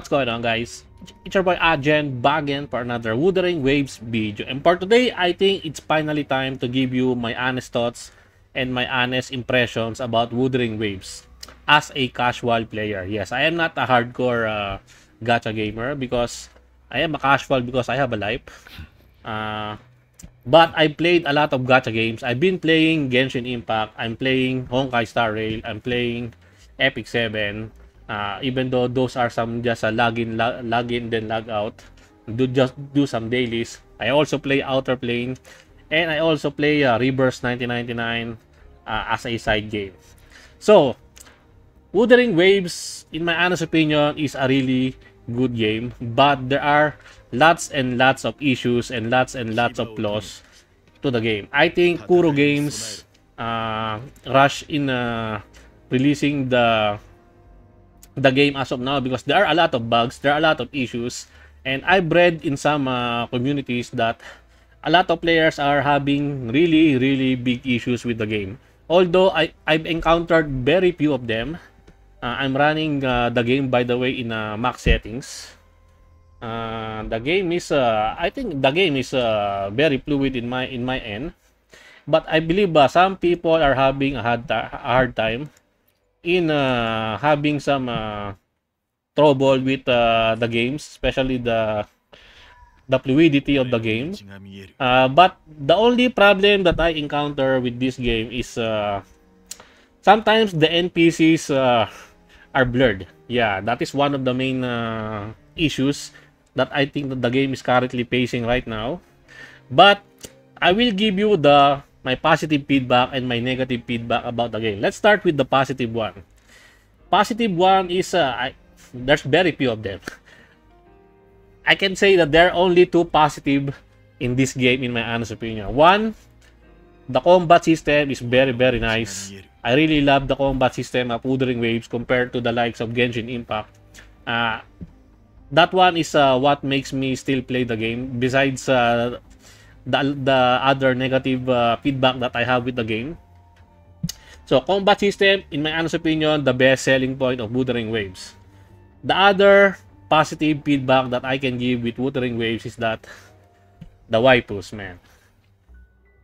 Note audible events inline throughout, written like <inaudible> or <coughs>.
What's going on guys? It's your boy Agen back again for another Wuthering Waves video. And for today, I think it's finally time to give you my honest thoughts and my honest impressions about Wuthering Waves as a casual player. Yes, I am not a hardcore uh, gacha gamer because I am a casual because I have a life. Uh, but I played a lot of gacha games. I've been playing Genshin Impact. I'm playing Honkai Star Rail. I'm playing Epic 7 uh, even though those are some just a login login then log out do just do some dailies i also play outer plane and i also play uh, reverse 1999 uh, as a side game so Wuthering Waves, in my honest opinion, is a really good game, but there are lots and lots of issues and lots and lots of flaws to the game. I think Kuro Games uh, rush in uh, releasing the the game as of now because there are a lot of bugs, there are a lot of issues, and I've read in some uh, communities that a lot of players are having really, really big issues with the game. Although I, I've encountered very few of them. Uh, I'm running uh, the game, by the way, in uh, max settings. Uh, the game is, uh, I think the game is uh, very fluid in my in my end. But I believe uh, some people are having a hard, a hard time in uh, having some uh, trouble with uh, the games, especially the the fluidity of the game. Uh, but the only problem that I encounter with this game is uh, sometimes the NPCs uh, are blurred. Yeah, that is one of the main uh, issues that I think that the game is currently facing right now. But I will give you the my positive feedback and my negative feedback about the game. Let's start with the positive one. Positive one is uh, I, there's very few of them. I can say that there are only two positive in this game in my honest opinion. One, the combat system is very very nice. I really love the combat system of Wuthering Waves compared to the likes of Genshin Impact. Uh, that one is uh, what makes me still play the game. Besides uh, the, the other negative uh, feedback that I have with the game. So, combat system, in my honest opinion, the best selling point of Wuthering Waves. The other positive feedback that I can give with Wuthering Waves is that the waifus, man.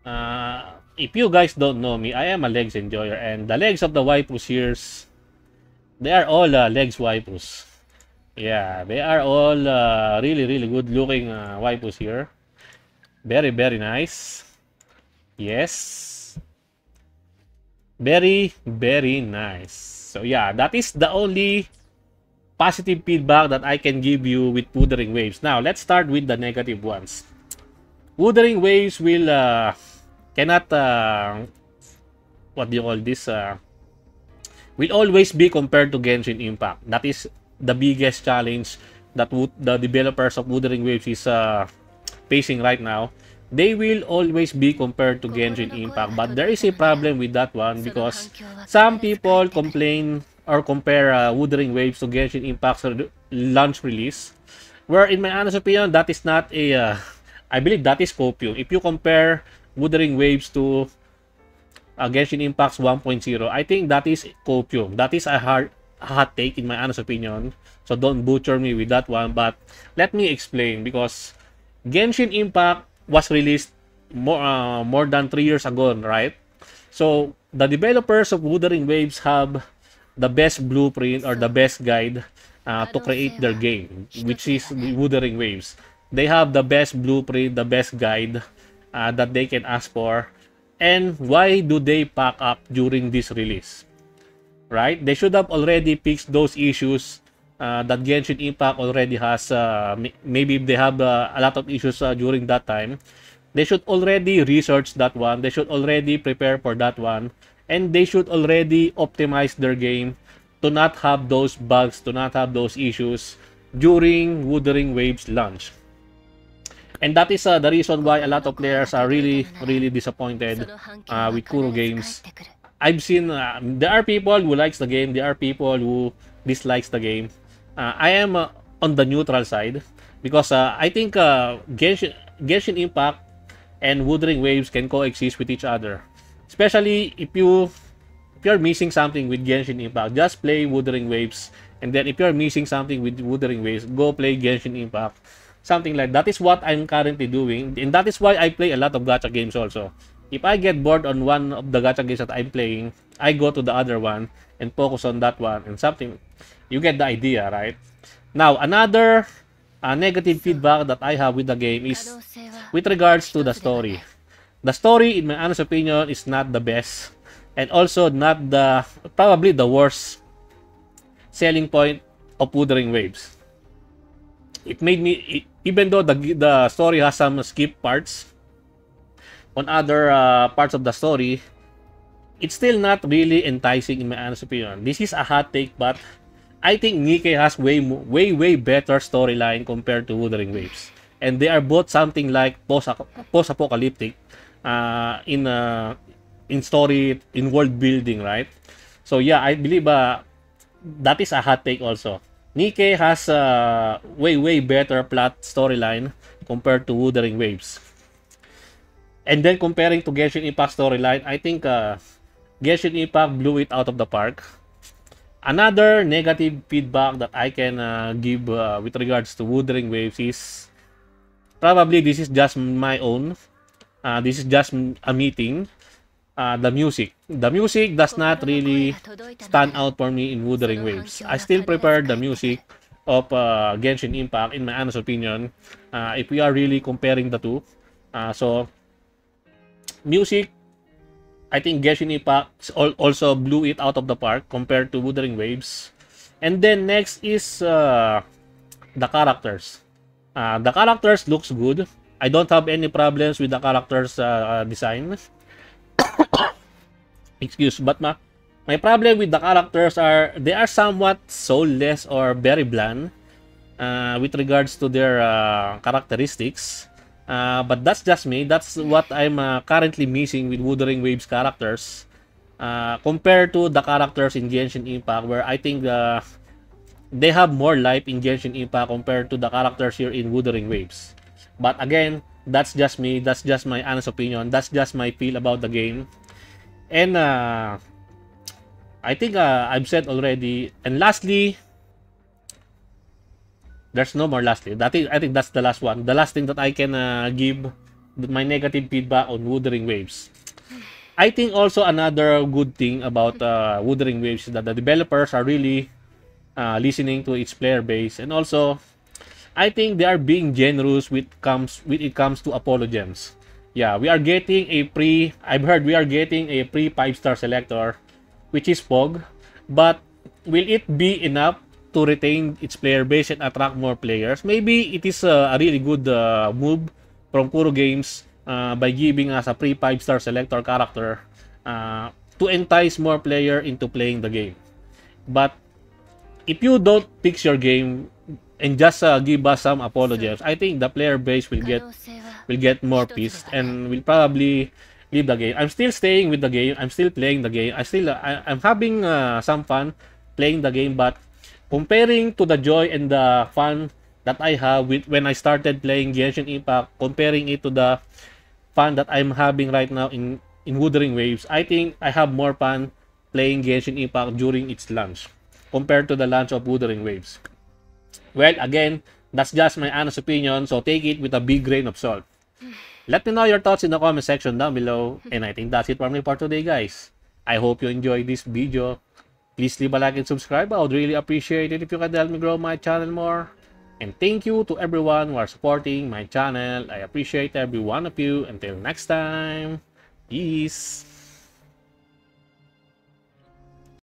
Uh, if you guys don't know me, I am a legs enjoyer and the legs of the waifus here, they are all uh, legs waifus. Yeah, they are all uh, really, really good looking uh, waifus here. Very, very nice. Yes. Very, very nice. So yeah, that is the only positive feedback that I can give you with Wuthering Waves. Now, let's start with the negative ones. Wuthering Waves will, uh, cannot, uh, what do you call this, uh, will always be compared to Genshin Impact. That is the biggest challenge that would the developers of Wuthering Waves is uh, pacing right now, they will always be compared to Genshin Impact. But there is a problem with that one because some people complain or compare uh, Wuthering Waves to Genshin Impact's launch release. Where in my honest opinion, that is not a... Uh, I believe that is copium. If you compare Wuthering Waves to uh, Genshin Impact's 1.0, I think that is copium. That is a hard hot take in my honest opinion. So don't butcher me with that one. But let me explain because Genshin Impact was released more uh, more than 3 years ago, right? So, the developers of Wuthering Waves have the best blueprint or the best guide uh, to create their game, which is Wuthering Waves. They have the best blueprint, the best guide uh, that they can ask for. And why do they pack up during this release? Right? They should have already fixed those issues uh, that Genshin Impact already has uh, maybe if they have uh, a lot of issues uh, during that time they should already research that one they should already prepare for that one and they should already optimize their game to not have those bugs to not have those issues during Wuthering Waves launch and that is uh, the reason why a lot of players are really really disappointed uh, with Kuro games I've seen uh, there are people who likes the game there are people who dislikes the game uh, I am uh, on the neutral side because uh, I think uh, Genshin, Genshin Impact and Wuthering Waves can coexist with each other. Especially if you if you're missing something with Genshin Impact, just play Wuthering Waves. And then if you're missing something with Wuthering Waves, go play Genshin Impact. Something like that is what I'm currently doing. And that is why I play a lot of gacha games also. If I get bored on one of the gacha games that I'm playing, I go to the other one and focus on that one and something. You get the idea, right? Now, another uh, negative feedback that I have with the game is with regards to the story. The story, in my honest opinion, is not the best and also not the probably the worst selling point of Wuthering Waves. It made me, even though the, the story has some skip parts, on other uh, parts of the story, it's still not really enticing in my honest opinion. This is a hot take, but I think Nikkei has way, way, way better storyline compared to Wuthering Waves. And they are both something like post-apocalyptic uh, in uh, in story, in world building, right? So yeah, I believe uh, that is a hot take also. Nikkei has a uh, way, way better plot storyline compared to Wuthering Waves. And then comparing to Genshin Impact storyline, I think uh, Genshin Impact blew it out of the park. Another negative feedback that I can uh, give uh, with regards to Wuthering Waves is probably this is just my own. Uh, this is just a meeting. Uh, the music. The music does not really stand out for me in Wuthering Waves. I still prefer the music of uh, Genshin Impact in my honest opinion uh, if we are really comparing the two. Uh, so, music I think Geshin Impact also blew it out of the park compared to Wuthering Waves. And then next is uh, the characters. Uh, the characters looks good. I don't have any problems with the characters uh, uh design. <coughs> Excuse, but ma my problem with the characters are they are somewhat soulless or very bland uh, with regards to their uh, characteristics. Uh, but that's just me. That's what I'm uh, currently missing with Wuthering Waves characters uh, compared to the characters in Genshin Impact where I think uh, they have more life in Genshin Impact compared to the characters here in Wuthering Waves. But again, that's just me. That's just my honest opinion. That's just my feel about the game. And uh, I think uh, I've said already. And lastly, there's no more lastly. That is, I think that's the last one. The last thing that I can uh, give my negative feedback on Wuthering Waves. I think also another good thing about uh, Wuthering Waves is that the developers are really uh, listening to its player base and also I think they are being generous with comes when it comes to gems Yeah, we are getting a pre I've heard we are getting a pre five star selector which is fog, but will it be enough to retain its player base and attract more players, maybe it is uh, a really good uh, move from Kuro Games uh, by giving us a pre 5 star selector character uh, to entice more player into playing the game. But if you don't fix your game and just uh, give us some apologies, I think the player base will get will get more pissed and will probably leave the game. I'm still staying with the game. I'm still playing the game. I still uh, I, am having uh, some fun playing the game, but comparing to the joy and the fun that I have with when I started playing Genshin Impact, comparing it to the fun that I'm having right now in in Wuthering Waves, I think I have more fun playing Genshin Impact during its launch compared to the launch of Wuthering Waves. Well, again, that's just my honest opinion, so take it with a big grain of salt. <sighs> Let me know your thoughts in the comment section down below, and I think that's it for me for today, guys. I hope you enjoyed this video. Please leave a like and subscribe. I would really appreciate it if you could help me grow my channel more. And thank you to everyone who are supporting my channel. I appreciate every one of you. Until next time, peace!